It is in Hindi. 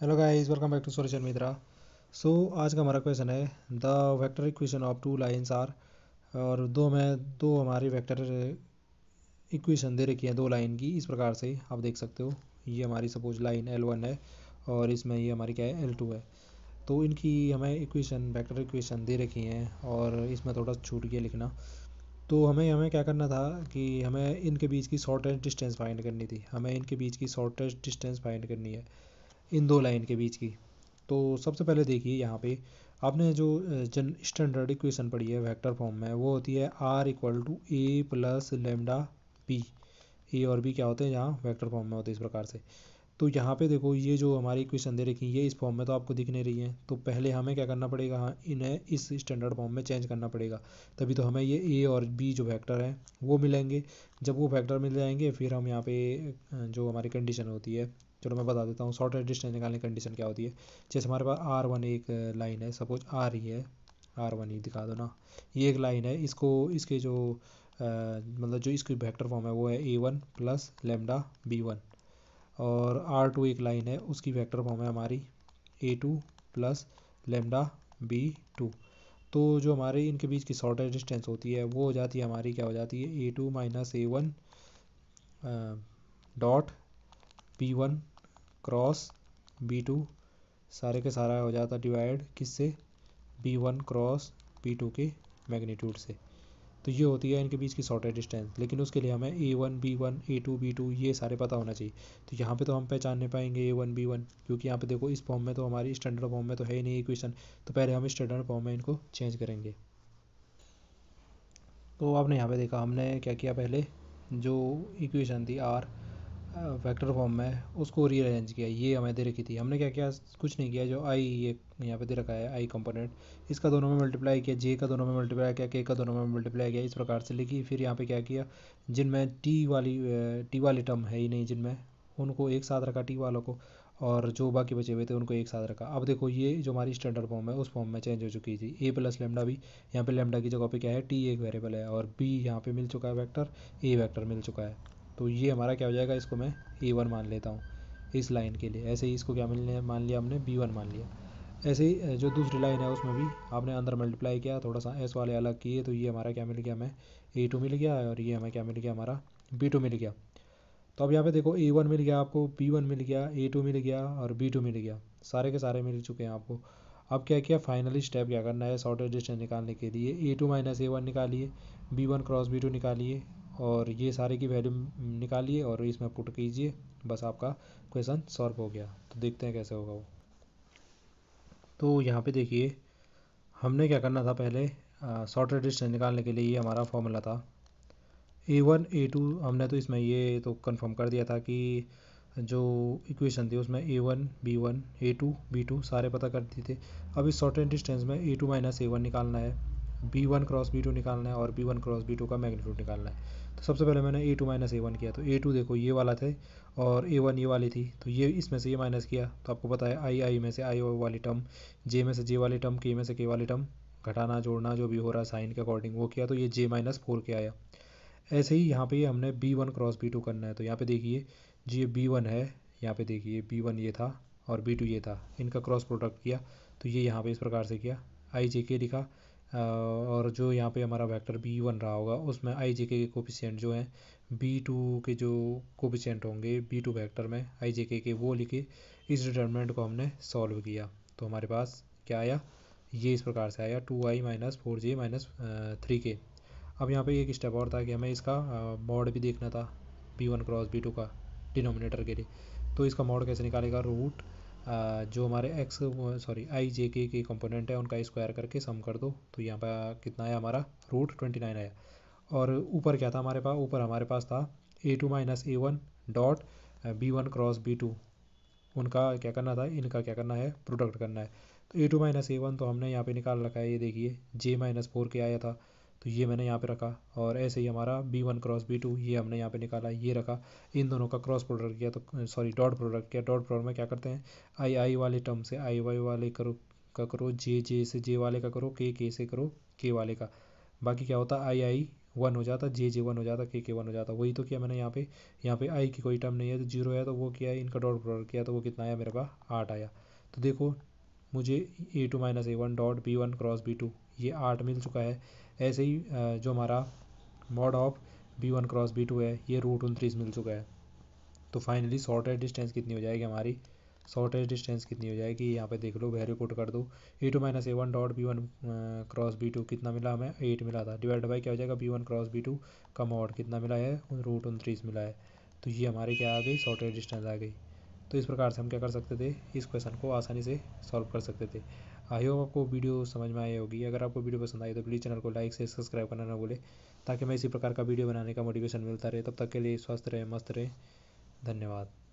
hello guys welcome back to सोरेशन मित्रा सो आज का हमारा क्वेश्चन है the vector equation of two lines are और दो में दो हमारी वेक्टर इक्वेशन दे रखी है दो लाइन की इस प्रकार से आप देख सकते हो ये हमारी सपोज लाइन एल वन है और इसमें ये हमारी क्या है एल टू है तो इनकी हमें इक्वेशन वेक्टर इक्वेशन दे रखी हैं और इसमें थोड़ा छूट गया लिखना तो हमें हमें क्या करना था कि हमें इनके बीच की शॉर्टेस्ट डिस्टेंस फाइंड करनी थी हमें इनके बीच की शॉर्टेस्ट डिस्टेंस फाइंड करनी है इन दो लाइन के बीच की तो सबसे पहले देखिए यहाँ पे आपने जो जन स्टैंडर्ड इक्वेशन पढ़ी है वेक्टर फॉर्म में वो होती है R equal to A plus lambda P A और बी क्या होते हैं यहाँ वेक्टर फॉर्म में होते हैं इस प्रकार से तो यहाँ पे देखो ये जो हमारी इक्वेशन दे रखी है इस फॉर्म में तो आपको दिख नहीं रही है तो पहले हमें क्या करना पड़ेगा हाँ इन्हें इस स्टैंडर्ड फॉर्म में चेंज करना पड़ेगा तभी तो हमें ये ए और बी जो वेक्टर हैं वो मिलेंगे जब वो वेक्टर मिल जाएंगे फिर हम यहाँ पे जो हमारी कंडीशन होती है चलो मैं बता देता हूँ शॉर्टेज डिस्टेंस निकालने की कंडीशन क्या होती है जैसे हमारे पास आर वन एक लाइन है सपोज आर ही है आर वन ही दिखा दो ना ये एक लाइन है इसको इसके जो आ, मतलब जो इसकी वेक्टर फॉर्म है वो है A one plus lambda B one और आर टू एक लाइन है उसकी वेक्टर फॉर्म है हमारी A two plus lambda B two तो जो हमारे इनके बीच की शॉर्टेज डिस्टेंस होती है वो हो जाती है हमारी क्या हो जाती है A two minus A one dot B one cross B two सारे के सारा हो जाता डिवाइड किससे B one cross B two के मैग्नीट्यूड से तो ये होती है इनके बीच की शॉर्टेड डिस्टेंस लेकिन उसके लिए हमें A one B one A two B two ये सारे पता होना चाहिए तो यहाँ पे तो हम पहचान नहीं पाएंगे ए वन बी वन क्योंकि यहाँ पे देखो इस फॉर्म में तो हमारी स्टैंडर्ड फॉर्म में तो है ही नहीं इक्वेशन तो पहले हम स्टैंडर्ड फॉर्म में इनको चेंज करेंगे तो आपने यहाँ पे देखा हमने क्या किया पहले जो इक्वेशन थी आर वेक्टर फॉर्म में उसको रीअरेंज किया ये हमें दे रखी थी हमने क्या किया कुछ नहीं किया जो आई ये यहाँ पे दे रखा है आई कंपोनेंट इसका दोनों में मल्टीप्लाई किया जे का दोनों में मल्टीप्लाई किया के का दोनों में मल्टीप्लाई किया इस प्रकार से लिखी फिर यहाँ पे क्या किया जिनमें टी वाली टी वाली टर्म है ही नहीं जिनमें उनको एक साथ रखा टी वालों को और जो बाकी बचे हुए थे उनको एक साथ रखा अब देखो ये जो हमारी स्टैंडर्ड फॉर्म है उस फॉर्म में चेंज हो चुकी थी ए प्लस लेमडा भी यहाँ पे लेमडा की जगह पे क्या है टी एक वेरिएबल है और बी यहाँ पे मिल चुका है वेक्टर ए वेक्टर मिल चुका है तो ये हमारा क्या हो जाएगा इसको मैं ए वन मान लेता हूँ इस लाइन के लिए ऐसे ही इसको क्या मिलने मान लिया हमने बी वन मान लिया ऐसे ही जो दूसरी लाइन है उसमें भी आपने अंदर मल्टीप्लाई किया थोड़ा सा एस वाले अलग किए तो ये हमारा क्या मिल गया हमें ए टू मिल गया और ये हमें क्या मिल गया हमारा बी टू मिल गया तो अब यहाँ पे देखो ए वन मिल गया आपको बी वन मिल गया ए टू मिल गया और बी टू मिल गया सारे के सारे मिल चुके हैं आपको अब क्या किया फाइनली स्टेप क्या करना है शॉर्टेज डिस्टेंस निकालने के लिए A two minus A one निकालिए B one cross B two निकालिए और ये सारे की वैल्यू निकालिए और इसमें पुट कीजिए बस आपका क्वेश्चन सॉल्व हो गया तो देखते हैं कैसे होगा वो तो यहाँ पे देखिए हमने क्या करना था पहले शॉर्टेड डिस्टेंस निकालने के लिए ये हमारा फॉर्मूला था ए वन ए टू हमने तो इसमें ये तो कंफर्म कर दिया था कि जो इक्वेशन थी उसमें A one B one A two B two सारे पता कर दिए थे अब इस शॉर्टेड डिस्टेंस में A two minus A one निकालना है B one cross B two निकालना है और B one cross B two का मैग्नीट्यूड निकालना है तो सबसे पहले मैंने A two minus A one किया तो ए टू देखो ये वाला थे और ए वन ये वाली थी तो ये इसमें से ये माइनस किया तो आपको पता है आई आई में से आई वाली टर्म जे में से जे वाली टर्म के में से के वाली टर्म घटाना जोड़ना जो भी हो रहा है साइन के अकॉर्डिंग वो किया तो ये जे माइनस फोर के आया ऐसे ही यहाँ पे हमने B one cross B two करना है तो यहाँ पे देखिए जी बी वन है यहाँ पे देखिए बी वन ये था और बी टू ये था इनका क्रॉस प्रोडक्ट किया तो ये यहाँ पे इस प्रकार से किया आई जे के लिखा और जो यहाँ पे हमारा वेक्टर बी बन रहा होगा उसमें आई जे के कोपिशेंट जो हैं बी टू के जो कोपिशेंट होंगे बी टू वैक्टर में आई जे के के वो लिखे इस डिटर्मिनेंट को हमने सॉल्व किया तो हमारे पास क्या आया ये इस प्रकार से आया two i minus four j minus three के अब यहाँ पे एक स्टेप और था कि हमें इसका मॉड भी देखना था B one cross B two का डिनोमिनेटर के लिए तो इसका मॉड कैसे निकालेगा रूट जो हमारे एक्स सॉरी आई जे के के कंपोनेंट है उनका स्क्वायर करके सम कर दो तो यहाँ पर कितना आया हमारा रूट ट्वेंटी नाइन आया और ऊपर क्या था हमारे पास ऊपर हमारे पास था A two minus A one dot B one cross B two उनका क्या करना था इनका क्या करना है प्रोडक्ट करना है तो A two minus A one तो हमने यहाँ पे निकाल रखा है ये देखिए जे माइनस फोर के आया था तो ये मैंने यहाँ पे रखा और ऐसे ही हमारा B one cross B two ये हमने यहाँ पे निकाला ये रखा इन दोनों का क्रॉस प्रोडक्ट किया तो सॉरी डॉट प्रोडक्ट किया डॉट प्रोडक्ट में क्या करते हैं आई आई वाले टर्म से आई वाई वाले करो का करो जे जे से जे वाले का करो के के से करो के वाले का बाकी क्या होता आई आई वन हो जाता जे जे वन हो जाता के के वन हो जाता वही तो किया मैंने यहाँ पे यहाँ पे आई की कोई टर्म नहीं है तो जीरो है तो वो किया इनका डॉट प्रोडक्ट किया तो वो कितना आया मेरे पास आठ आया तो देखो मुझे A two minus A one dot B one cross B two ये आठ मिल चुका है ऐसे ही जो हमारा mod of B one cross B two है ये रूट उनतीस मिल चुका है तो फाइनली शॉर्टेज डिस्टेंस कितनी हो जाएगी हमारी शॉर्टेज डिस्टेंस कितनी हो जाएगी यहाँ पे देख लो वैल्यू पुट कर दो A two minus A one dot B one cross B two कितना मिला हमें एट मिला था डिवाइड बाई क्या हो जाएगा B one cross B two का मॉड कितना मिला है रूट उनतीस मिला है तो ये हमारी क्या आ गई शॉर्टेज डिस्टेंस आ गई तो इस प्रकार से हम क्या कर सकते थे इस क्वेश्चन को आसानी से सॉल्व कर सकते थे आई होप आपको वीडियो समझ में आई होगी अगर आपको वीडियो पसंद आई तो प्लीज़ चैनल को लाइक से सब्सक्राइब करना ना भूले ताकि मैं इसी प्रकार का वीडियो बनाने का मोटिवेशन मिलता रहे तब तक के लिए स्वस्थ रहे मस्त रहे धन्यवाद